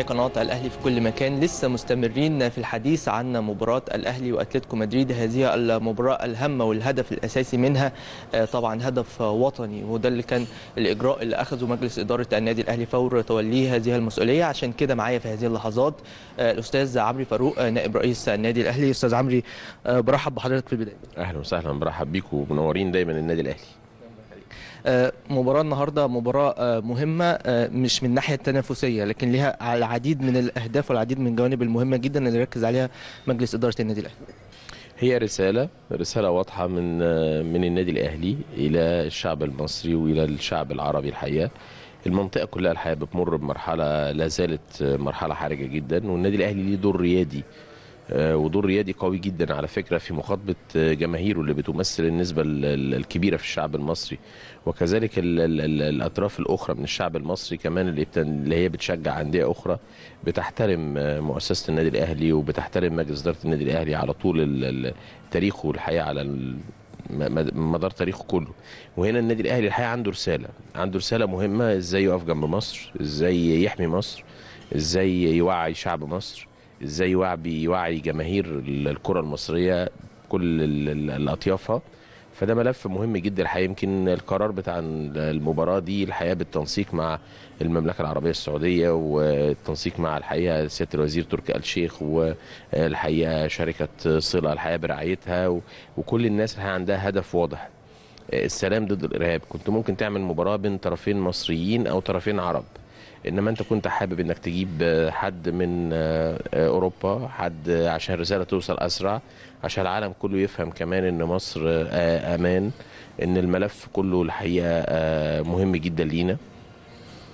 قناة الأهلي في كل مكان لسه مستمرين في الحديث عن مباراة الأهلي وأتلتيكو مدريد هذه المباراة الهامة والهدف الأساسي منها آه، طبعا هدف وطني وده اللي كان الإجراء اللي أخذه مجلس إدارة النادي الأهلي فور توليه هذه المسؤولية عشان كده معايا في هذه اللحظات آه، الأستاذ عمرو فاروق آه، نائب رئيس النادي الأهلي أستاذ عمرو برحب بحضرتك في البداية أهلا وسهلا برحب بيكم ومنورين دايما النادي الأهلي آه، مباراه النهارده مباراه آه، مهمه آه، مش من الناحيه التنافسيه لكن ليها العديد من الاهداف والعديد من الجوانب المهمه جدا اللي ركز عليها مجلس اداره النادي الاهلي هي رسالة رسالة واضحة من من النادي الأهلي إلى الشعب المصري وإلى الشعب العربي الحقيقة المنطقة كلها الحقيقة بتمر بمرحلة لا زالت مرحلة حرجة جدا والنادي الأهلي ليه دور ريادي آه، ودور ريادي قوي جدا على فكره في مخاطبه آه، جماهيره اللي بتمثل النسبه الكبيره في الشعب المصري وكذلك الـ الـ الاطراف الاخرى من الشعب المصري كمان اللي, اللي هي بتشجع انديه اخرى بتحترم آه، مؤسسه النادي الاهلي وبتحترم مجلس اداره النادي الاهلي على طول تاريخه الحقيقه على مدار تاريخه كله وهنا النادي الاهلي الحقيقه عنده رساله عنده رساله مهمه ازاي يقف جنب مصر ازاي يحمي مصر ازاي يوعي شعب مصر ازاي يوعي يوعي جماهير الكره المصريه كل الاطيافها فده ملف مهم جدا الحقيقه يمكن القرار بتاع المباراه دي الحقيقه بالتنسيق مع المملكه العربيه السعوديه والتنسيق مع الحقيقه سياده الوزير تركي آل شيخ والحقيقه شركه صله الحقيقه برعايتها وكل الناس الحقيقه عندها هدف واضح السلام ضد الارهاب كنت ممكن تعمل مباراه بين طرفين مصريين او طرفين عرب انما انت كنت حابب انك تجيب حد من آه، اوروبا حد عشان الرساله توصل اسرع عشان العالم كله يفهم كمان ان مصر آه، امان ان الملف كله الحقيقه آه، مهم جدا لينا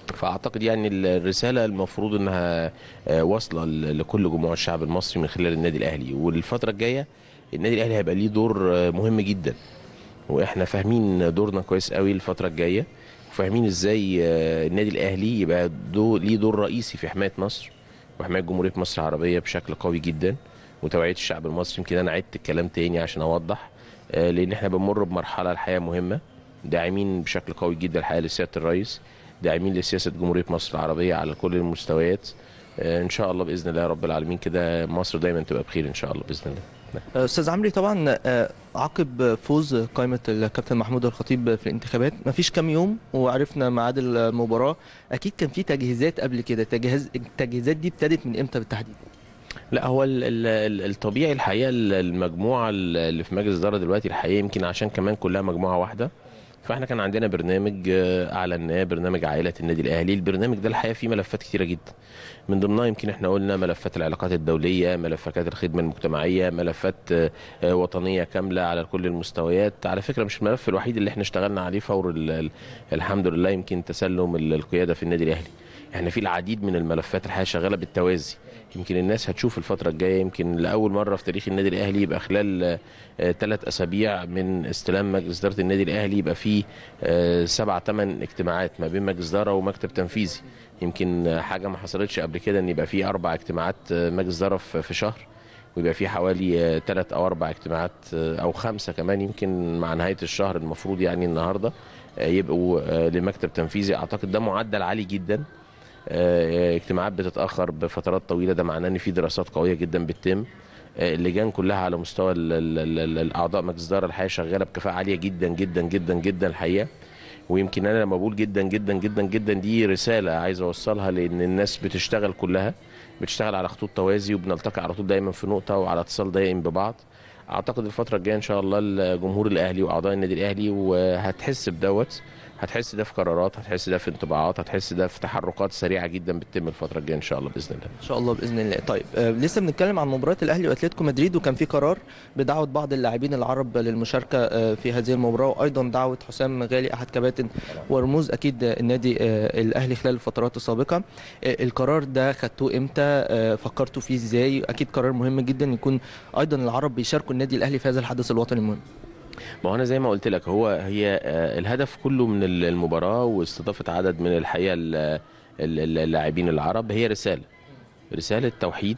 فاعتقد يعني الرساله المفروض انها واصله لكل جموع الشعب المصري من خلال النادي الاهلي والفتره الجايه النادي الاهلي هيبقى ليه دور مهم جدا واحنا فاهمين دورنا كويس قوي الفتره الجايه وفاهمين ازاي آه، النادي الاهلي يبقى دو ليه دور رئيسي في حمايه مصر وحمايه جمهوريه مصر العربيه بشكل قوي جدا وتوعيه الشعب المصري يمكن انا عدت الكلام تاني عشان اوضح آه، لان احنا بنمر بمرحله الحياه مهمه داعمين بشكل قوي جدا الحقيقه لسياده الرئيس داعمين لسياسه جمهوريه مصر العربيه على كل المستويات آه، ان شاء الله باذن الله رب العالمين كده مصر دايما تبقى بخير ان شاء الله باذن الله استاذ عمري طبعا عقب فوز قائمة الكابتن محمود الخطيب في الانتخابات مفيش كام يوم وعرفنا ميعاد المباراة أكيد كان في تجهيزات قبل كده تجهيز التجهيزات دي ابتدت من إمتى بالتحديد؟ لا هو الطبيعي الحقيقه المجموعه اللي في مجلس الاداره دلوقتي الحقيقه يمكن عشان كمان كلها مجموعه واحده فاحنا كان عندنا برنامج آه، اعلناه برنامج عائله النادي الاهلي البرنامج ده الحقيقه فيه ملفات كتيره جدا من ضمنها يمكن احنا قلنا ملفات العلاقات الدوليه ملفات الخدمه المجتمعيه ملفات آه، وطنيه كامله على كل المستويات على فكره مش الملف الوحيد اللي احنا اشتغلنا عليه فور الحمد لله يمكن تسلم القياده في النادي الاهلي احنا يعني في العديد من الملفات الحقيقه شغاله بالتوازي يمكن الناس هتشوف الفتره الجايه يمكن لاول مره في تاريخ النادي الاهلي يبقى خلال ثلاث آه، اسابيع من استلام مجلس اداره النادي الاهلي يبقى فيه آه، سبع ثمان اجتماعات ما بين مجلس اداره ومكتب تنفيذي يمكن حاجه ما حصلتش قبل كده ان يبقى فيه اربع اجتماعات آه، مجلس اداره في شهر ويبقى فيه حوالي ثلاث او اربع اجتماعات او خمسه كمان يمكن مع نهايه الشهر المفروض يعني النهارده يبقوا لمكتب تنفيذي اعتقد ده معدل عالي جدا آه، اجتماعات بتتاخر بفترات طويله ده معناه ان في دراسات قويه جدا بتتم آه، اللجان كلها على مستوى الاعضاء مجلس الاداره الحقيقه شغاله بكفاءه عاليه جدا جدا جدا جدا الحقيقه ويمكن انا لما بقول جدا جدا جدا جدا دي رساله عايز اوصلها لان الناس بتشتغل كلها بتشتغل على خطوط توازي وبنلتقي على طول دايما في نقطه وعلى اتصال دائم ببعض اعتقد الفتره الجايه ان شاء الله الجمهور الاهلي واعضاء النادي الاهلي وهتحس بدوت هتحس ده في قرارات هتحس ده في انطباعات هتحس ده في تحركات سريعه جدا بتتم الفتره الجايه ان شاء الله باذن الله ان شاء الله باذن الله طيب آه لسه بنتكلم عن مباراه الاهلي واتلتيكو مدريد وكان في قرار بدعوه بعض اللاعبين العرب للمشاركه آه في هذه المباراه وايضا دعوه حسام غالي احد كباتن ورموز اكيد النادي آه الاهلي خلال الفترات السابقه آه، القرار ده خدتوه امتى آه، فكرتوا فيه ازاي اكيد قرار مهم جدا يكون ايضا العرب بيشاركوا النادي الاهلي في هذا الحدث الوطني المهم ما هو انا زي ما قلت لك هو هي آه، الهدف كله من المباراه واستضافه عدد من الحقيقه اللاعبين العرب هي رساله رساله توحيد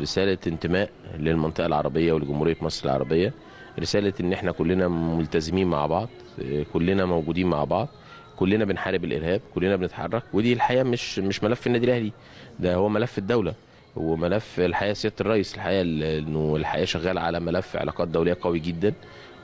رساله انتماء للمنطقه العربيه ولجمهوريه مصر العربيه رساله ان احنا كلنا ملتزمين مع بعض آه، كلنا موجودين مع بعض كلنا بنحارب الارهاب كلنا بنتحرك ودي الحقيقه مش مش ملف النادي الاهلي ده هو ملف الدوله وملف الحقيقه سياده الرئيس الحقيقه انه الحقيقه شغال على ملف علاقات دوليه قوي جدا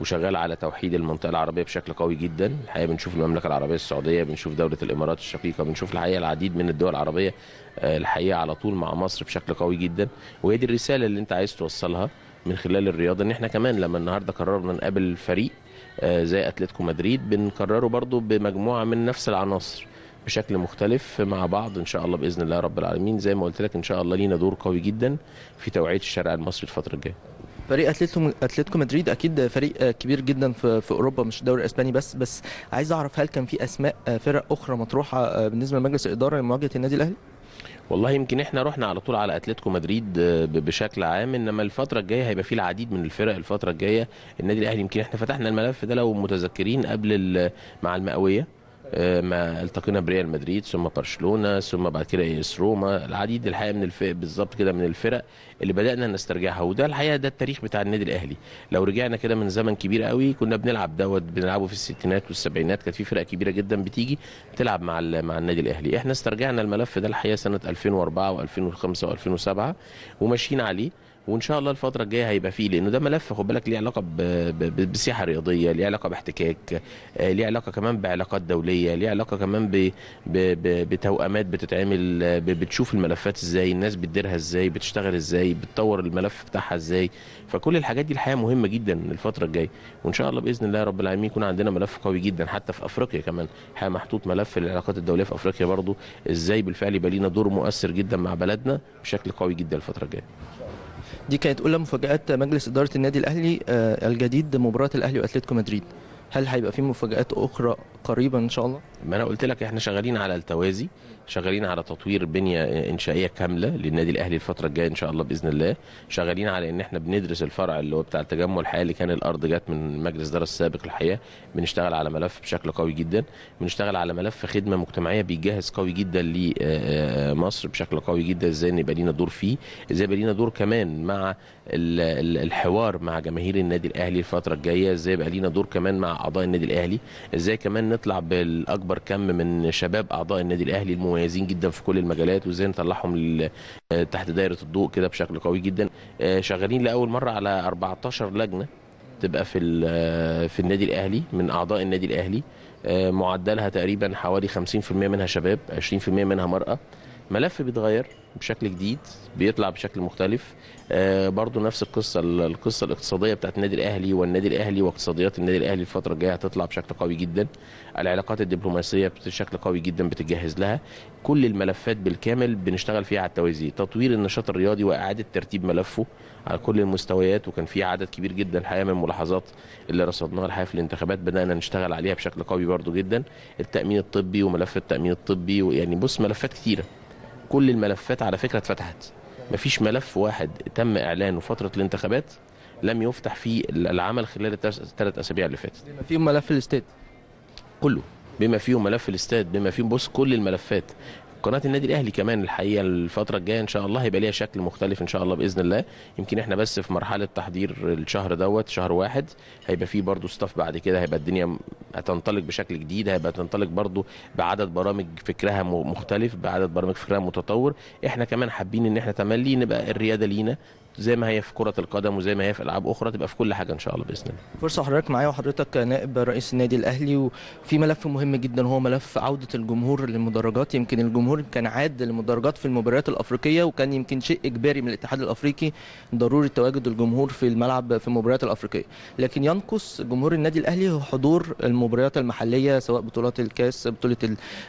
وشغال على توحيد المنطقه العربيه بشكل قوي جدا الحقيقه بنشوف المملكه العربيه السعوديه بنشوف دوله الامارات الشقيقه بنشوف الحقيقه العديد من الدول العربيه آه، الحقيقه على طول مع مصر بشكل قوي جدا وهي دي الرساله اللي انت عايز توصلها من خلال الرياضه ان احنا كمان لما النهارده قررنا نقابل فريق آه، زي اتلتيكو مدريد بنكرره برضو بمجموعه من نفس العناصر بشكل مختلف مع بعض ان شاء الله باذن الله رب العالمين زي ما قلت لك ان شاء الله لينا دور قوي جدا في توعيه الشارع المصري الفتره الجايه فريق اتلتيكو اتلتيكو مدريد اكيد فريق كبير جدا في, في اوروبا مش الدوري الاسباني بس بس عايز اعرف هل كان في اسماء آه، فرق اخرى مطروحه آه، بالنسبه لمجلس الاداره لمواجهه النادي الاهلي؟ والله يمكن احنا رحنا على طول على اتلتيكو مدريد آه، بشكل عام انما الفتره الجايه هيبقى في العديد من الفرق الفتره الجايه النادي الاهلي يمكن احنا فتحنا الملف ده لو متذكرين قبل مع المئويه آه، ما التقينا بريال مدريد ثم برشلونه ثم بعد كده ايس روما العديد الحقيقه من الفرق بالظبط كده من الفرق اللي بدانا نسترجعها وده الحقيقه ده التاريخ بتاع النادي الاهلي لو رجعنا كده من زمن كبير قوي كنا بنلعب دوت بنلعبه في الستينات والسبعينات كانت في فرق كبيره جدا بتيجي تلعب مع مع النادي الاهلي احنا استرجعنا الملف ده الحقيقه سنه 2004 و2005 و2007 وماشيين عليه وان شاء الله الفتره الجايه هيبقى فيه لانه ده ملف خد بالك ليه علاقه بالسياحه الرياضيه ليه علاقه باحتكاك آه، ليه علاقه كمان بعلاقات دوليه ليه علاقه كمان ب... ب... بتوأمات بتتعمل آه، ب... بتشوف الملفات ازاي الناس بتديرها ازاي بتشتغل ازاي بتطور الملف بتاعها ازاي فكل الحاجات دي الحقيقه مهمه جدا الفتره الجايه وان شاء الله باذن الله رب العالمين يكون عندنا ملف قوي جدا حتى في افريقيا كمان الحقيقه محطوط ملف للعلاقات الدوليه في افريقيا برضو ازاي بالفعل يبقى دور مؤثر جدا مع بلدنا بشكل قوي جدا الفتره الجايه دي كانت اولى مفاجات مجلس اداره النادي الاهلي آه، الجديد مباراه الاهلي واتلتيكو مدريد هل هيبقى في مفاجات اخرى قريبا ان شاء الله ما انا قلت لك احنا شغالين على التوازي شغالين على تطوير بنيه انشائيه كامله للنادي الاهلي الفتره الجايه ان شاء الله باذن الله شغالين على ان احنا بندرس الفرع اللي هو بتاع التجمع الحقيقي اللي كان الارض جت من مجلس دار السابق الحقيقه بنشتغل على ملف بشكل قوي جدا بنشتغل على ملف خدمه مجتمعيه بيجهز قوي جدا لمصر آه، آه، بشكل قوي جدا ازاي نبقى لينا دور فيه ازاي يبقى لينا دور كمان مع الحوار مع جماهير النادي الاهلي الفتره الجايه ازاي يبقى لينا دور كمان مع اعضاء النادي الاهلي ازاي كمان نطلع بالاكبر اكبر كم من شباب اعضاء النادي الاهلي المميزين جدا في كل المجالات وازاي نطلعهم تحت دايره الضوء كده بشكل قوي جدا آه، شغالين لاول مره على 14 لجنه تبقى في آه، في النادي الاهلي من اعضاء النادي الاهلي آه، معدلها تقريبا حوالي 50% منها شباب 20% منها مرأة ملف بيتغير بشكل جديد بيطلع بشكل مختلف آه برضو نفس القصه القصه الاقتصاديه بتاعت النادي الاهلي والنادي الاهلي واقتصاديات النادي الاهلي الفتره الجايه هتطلع بشكل قوي جدا العلاقات الدبلوماسيه بشكل قوي جدا بتجهز لها كل الملفات بالكامل بنشتغل فيها على التوازي تطوير النشاط الرياضي واعاده ترتيب ملفه على كل المستويات وكان في عدد كبير جدا الحقيقه من الملاحظات اللي رصدناها الحقيقه في الانتخابات بدانا نشتغل عليها بشكل قوي برضو جدا التامين الطبي وملف التامين الطبي ويعني بص ملفات كتيره كل الملفات على فكره اتفتحت مفيش ملف واحد تم اعلانه فتره الانتخابات لم يفتح فيه العمل خلال الثلاث اسابيع اللي فاتت بما فيهم ملف الاستاد كله بما فيهم ملف الاستاد بما فيهم بص كل الملفات قناه النادي الاهلي كمان الحقيقه الفتره الجايه ان شاء الله هيبقى ليها شكل مختلف ان شاء الله باذن الله يمكن احنا بس في مرحله تحضير الشهر دوت شهر واحد هيبقى فيه برضو ستاف بعد كده هيبقى الدنيا هتنطلق بشكل جديد هيبقى تنطلق برضو بعدد برامج فكرها مختلف بعدد برامج فكرها متطور احنا كمان حابين ان احنا تملي نبقى الرياده لينا زي ما هي في كره القدم وزي ما هي في العاب اخرى تبقى في كل حاجه ان شاء الله باذن الله فرصه حضرتك معايا وحضرتك نائب رئيس النادي الاهلي وفي ملف مهم جدا هو ملف عوده الجمهور للمدرجات يمكن الجمهور كان عاد للمدرجات في المباريات الافريقيه وكان يمكن شيء اجباري من الاتحاد الافريقي ضروره تواجد الجمهور في الملعب في المباريات الافريقيه لكن ينقص جمهور النادي الاهلي هو حضور المباريات المحليه سواء بطولات الكاس بطوله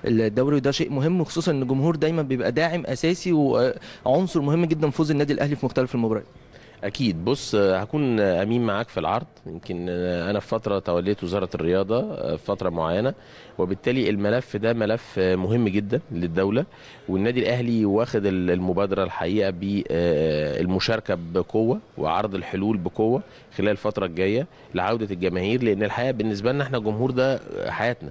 الدوري وده شيء مهم خصوصا ان الجمهور دايما بيبقى داعم اساسي وعنصر مهم جدا فوز النادي الاهلي في مختلف المباريات الكوره اكيد بص آه، هكون آه، امين معاك في العرض يمكن آه، انا في فتره توليت وزاره الرياضه في فتره معينه وبالتالي الملف ده ملف مهم جدا للدوله والنادي الاهلي واخد المبادره الحقيقه بالمشاركه بقوه وعرض الحلول بقوه خلال الفتره الجايه لعوده الجماهير لان الحقيقه بالنسبه لنا احنا الجمهور ده حياتنا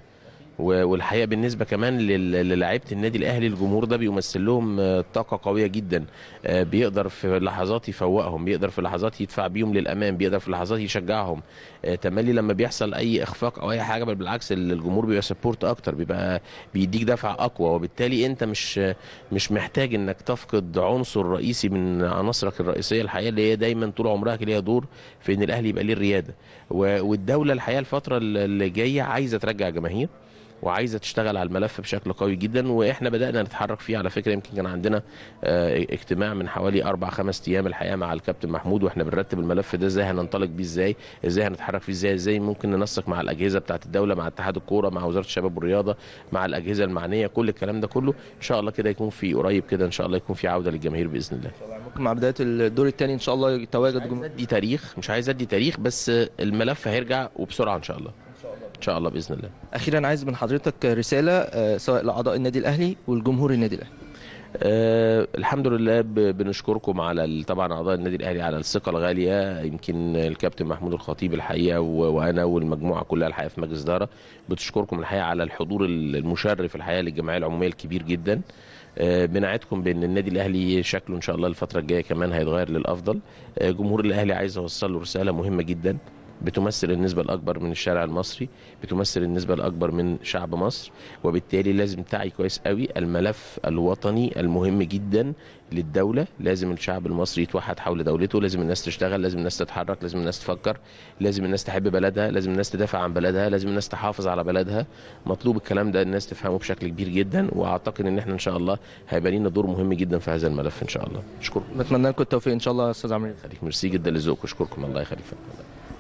والحقيقه بالنسبه كمان للاعيبه النادي الاهلي الجمهور ده بيمثل لهم آه، طاقه قويه جدا آه، بيقدر في لحظات يفوقهم بيقدر في لحظات يدفع بيهم للامام بيقدر في لحظات يشجعهم آه، تملي لما بيحصل اي اخفاق او اي حاجه بل بالعكس الجمهور بيبقى سبورت اكتر بيبقى بيديك دفع اقوى وبالتالي انت مش مش محتاج انك تفقد عنصر رئيسي من عناصرك الرئيسيه الحقيقه اللي هي دايما طول عمرها ليها دور في ان الاهلي يبقى ليه الرياده والدوله الحقيقه الفتره اللي جايه عايزه ترجع جماهير وعايزه تشتغل على الملف بشكل قوي جدا واحنا بدانا نتحرك فيه على فكره يمكن كان عندنا آه، اجتماع من حوالي اربع خمس ايام الحقيقه مع الكابتن محمود واحنا بنرتب الملف ده ازاي هننطلق بيه ازاي ازاي هنتحرك فيه ازاي ازاي ممكن ننسق مع الاجهزه بتاعه الدوله مع اتحاد الكوره مع وزاره الشباب والرياضه مع الاجهزه المعنيه كل الكلام ده كله ان شاء الله كده يكون في قريب كده ان شاء الله يكون في عوده للجماهير باذن الله ممكن مع بدايه الدور الثاني ان شاء الله يتواجد جمهور ادي تاريخ مش عايز ادي تاريخ بس الملف هيرجع وبسرعه ان شاء الله ان شاء الله باذن الله اخيرا عايز من حضرتك رساله آه، سواء لاعضاء النادي الاهلي والجمهور النادي الاهلي أه الحمد لله بنشكركم على طبعا اعضاء النادي الاهلي على الثقه الغاليه يمكن الكابتن محمود الخطيب الحقيقه وانا والمجموعه كلها الحقيقه في مجلس اداره بتشكركم الحقيقه على الحضور المشرف الحقيقه للجمعيه العموميه الكبير جدا أه بنعدكم بان النادي الاهلي شكله ان شاء الله الفتره الجايه كمان هيتغير للافضل أه جمهور الاهلي عايز اوصل له رساله مهمه جدا بتمثل النسبة الأكبر من الشارع المصري بتمثل النسبة الأكبر من شعب مصر وبالتالي لازم تعي كويس قوي الملف الوطني المهم جدا للدولة لازم الشعب المصري يتوحد حول دولته لازم الناس تشتغل لازم الناس تتحرك لازم الناس تفكر لازم الناس تحب بلدها لازم الناس تدافع عن بلدها لازم الناس تحافظ على بلدها مطلوب الكلام ده الناس تفهمه بشكل كبير جدا واعتقد ان احنا ان شاء الله هيبقى لنا دور مهم جدا في هذا الملف ان شاء الله شكرا بتمنى لكم التوفيق ان شاء الله يا استاذ عمرو خليك ميرسي جدا لذوقكم اشكركم الله يخليك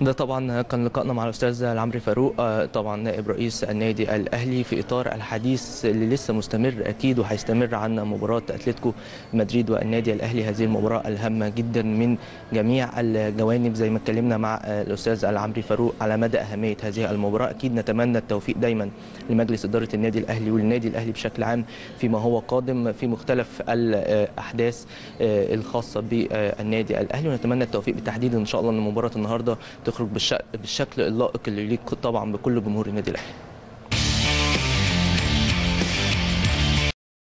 ده طبعا كان لقائنا مع الاستاذ العمري فاروق آه، طبعا نائب رئيس النادي الاهلي في اطار الحديث اللي لسه مستمر اكيد وهيستمر عن مباراه اتلتيكو مدريد والنادي الاهلي هذه المباراه الهامه جدا من جميع الجوانب زي ما اتكلمنا مع آه، الاستاذ العمري فاروق على مدى اهميه هذه المباراه اكيد نتمنى التوفيق دايما لمجلس اداره النادي الاهلي والنادي الاهلي بشكل عام فيما هو قادم في مختلف الاحداث آه، الخاصه بالنادي الاهلي ونتمنى التوفيق بالتحديد ان شاء الله ان مباراه النهارده تخرج بالشكل اللائق اللي يليق طبعا بكل جمهور النادي الاهلي